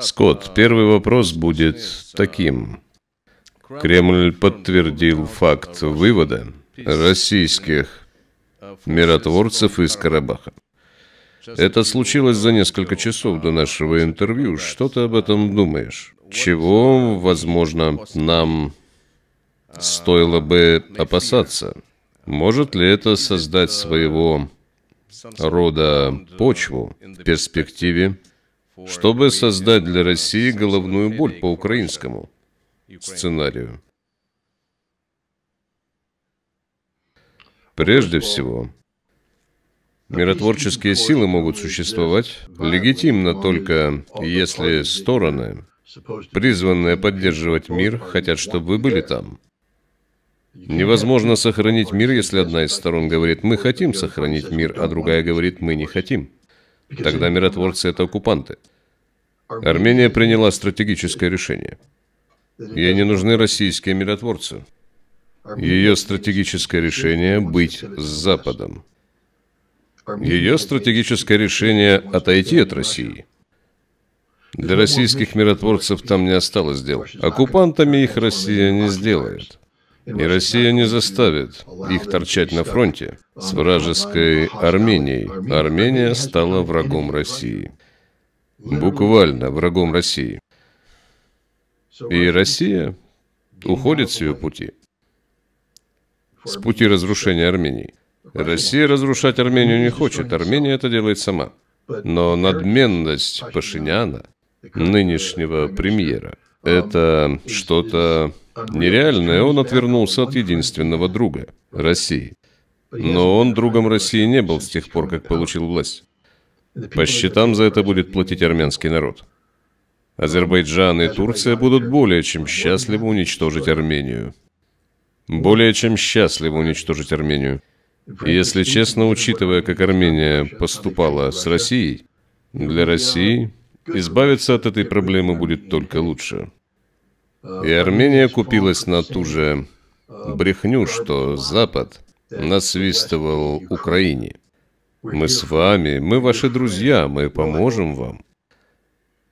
Скотт, первый вопрос будет таким. Кремль подтвердил факт вывода российских миротворцев из Карабаха. Это случилось за несколько часов до нашего интервью. Что ты об этом думаешь? Чего, возможно, нам стоило бы опасаться? Может ли это создать своего рода почву в перспективе чтобы создать для России головную боль по украинскому сценарию. Прежде всего, миротворческие силы могут существовать легитимно только если стороны, призванные поддерживать мир, хотят, чтобы вы были там. Невозможно сохранить мир, если одна из сторон говорит «мы хотим сохранить мир», а другая говорит «мы не хотим». Тогда миротворцы — это оккупанты. Армения приняла стратегическое решение. Ей не нужны российские миротворцы. Ее стратегическое решение — быть с Западом. Ее стратегическое решение — отойти от России. Для российских миротворцев там не осталось дел. Оккупантами их Россия не сделает. И Россия не заставит их торчать на фронте с вражеской Арменией. Армения стала врагом России. Буквально врагом России. И Россия уходит с ее пути. С пути разрушения Армении. Россия разрушать Армению не хочет, Армения это делает сама. Но надменность Пашиняна, нынешнего премьера, это что-то Нереальное, он отвернулся от единственного друга – России. Но он другом России не был с тех пор, как получил власть. По счетам за это будет платить армянский народ. Азербайджан и Турция будут более чем счастливы уничтожить Армению. Более чем счастливы уничтожить Армению. И если честно, учитывая, как Армения поступала с Россией, для России избавиться от этой проблемы будет только лучше. И Армения купилась на ту же брехню, что Запад насвистывал Украине. Мы с вами, мы ваши друзья, мы поможем вам.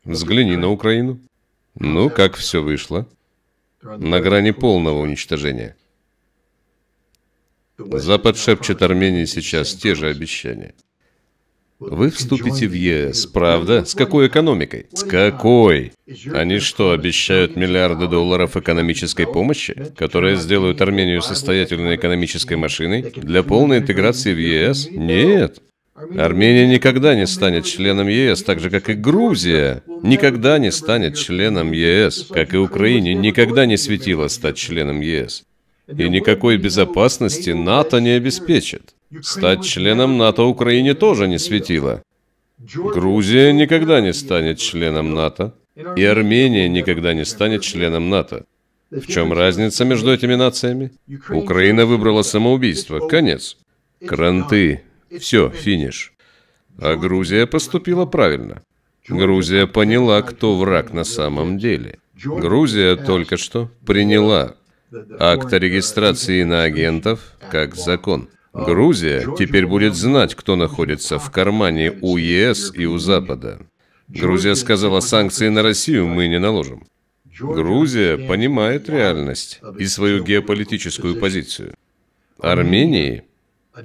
Взгляни на Украину. Ну, как все вышло? На грани полного уничтожения. Запад шепчет Армении сейчас те же обещания. Вы вступите в ЕС, правда? С какой экономикой? С какой? Они что, обещают миллиарды долларов экономической помощи, которая сделает Армению состоятельной экономической машиной для полной интеграции в ЕС? Нет. Армения никогда не станет членом ЕС, так же как и Грузия никогда не станет членом ЕС, как и Украине никогда не светило стать членом ЕС. И никакой безопасности НАТО не обеспечит. Стать членом НАТО Украине тоже не светило. Грузия никогда не станет членом НАТО, и Армения никогда не станет членом НАТО. В чем разница между этими нациями? Украина выбрала самоубийство. Конец. Кранты. Все, финиш. А Грузия поступила правильно. Грузия поняла, кто враг на самом деле. Грузия только что приняла акт о регистрации на агентов как закон. А Грузия теперь будет знать, кто находится в кармане у ЕС и у Запада. Грузия сказала, санкции на Россию мы не наложим. Грузия понимает реальность и свою геополитическую позицию. Армении,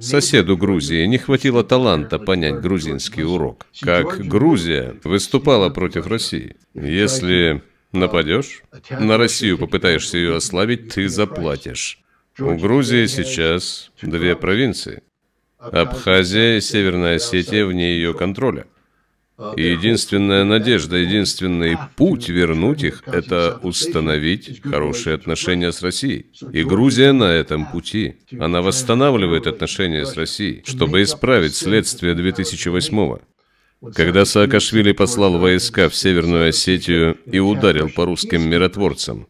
соседу Грузии, не хватило таланта понять грузинский урок, как Грузия выступала против России. Если нападешь, на Россию попытаешься ее ослабить, ты заплатишь. У Грузии сейчас две провинции. Абхазия и Северная Осетия вне ее контроля. И единственная надежда, единственный путь вернуть их – это установить хорошие отношения с Россией. И Грузия на этом пути. Она восстанавливает отношения с Россией, чтобы исправить следствие 2008-го. Когда Саакашвили послал войска в Северную Осетию и ударил по русским миротворцам,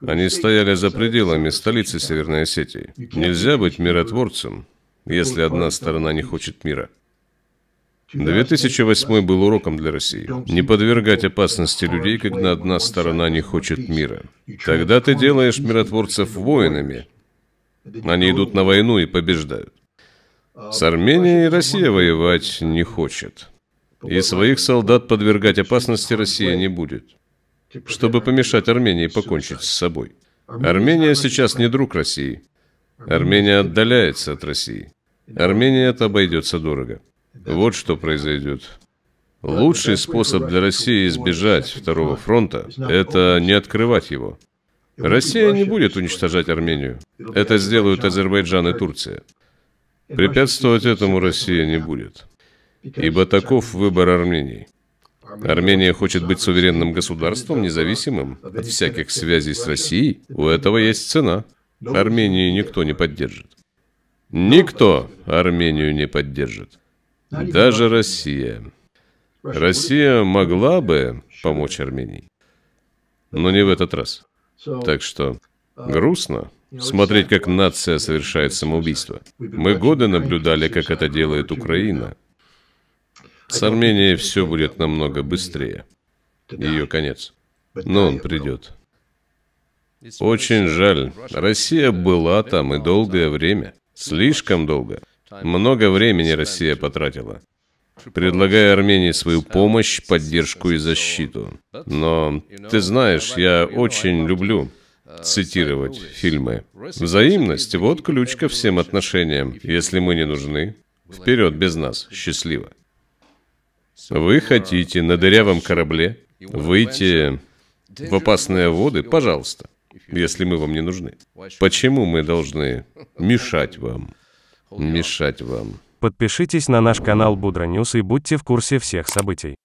они стояли за пределами столицы Северной Осетии. Нельзя быть миротворцем, если одна сторона не хочет мира. 2008 был уроком для России. Не подвергать опасности людей, когда одна сторона не хочет мира. Тогда ты делаешь миротворцев воинами. Они идут на войну и побеждают. С Арменией Россия воевать не хочет. И своих солдат подвергать опасности Россия не будет. Типа чтобы помешать Армении покончить с собой. Армения сейчас типа не друг России. Армения типа отдаляется от России. Армения это обойдется дорого. Вот что произойдет. Лучший способ для России избежать второго фронта – это не открывать его. Россия не будет уничтожать Армению. Это сделают Азербайджан и Турция. Препятствовать этому Россия не будет. Ибо таков выбор Армении. Армения хочет быть суверенным государством, независимым от всяких связей с Россией. У этого есть цена. Армению никто не поддержит. Никто Армению не поддержит. Даже Россия. Россия могла бы помочь Армении, но не в этот раз. Так что грустно смотреть, как нация совершает самоубийство. Мы годы наблюдали, как это делает Украина. С Арменией все будет намного быстрее. Ее конец. Но ну, он придет. Очень жаль. Россия была там и долгое время. Слишком долго. Много времени Россия потратила. Предлагая Армении свою помощь, поддержку и защиту. Но, ты знаешь, я очень люблю цитировать фильмы. Взаимность – вот ключ ко всем отношениям. Если мы не нужны, вперед без нас, счастливо. Вы хотите на дырявом корабле выйти в опасные воды? Пожалуйста, если мы вам не нужны. Почему мы должны мешать вам? Мешать вам. Подпишитесь на наш канал Будра Ньюс и будьте в курсе всех событий.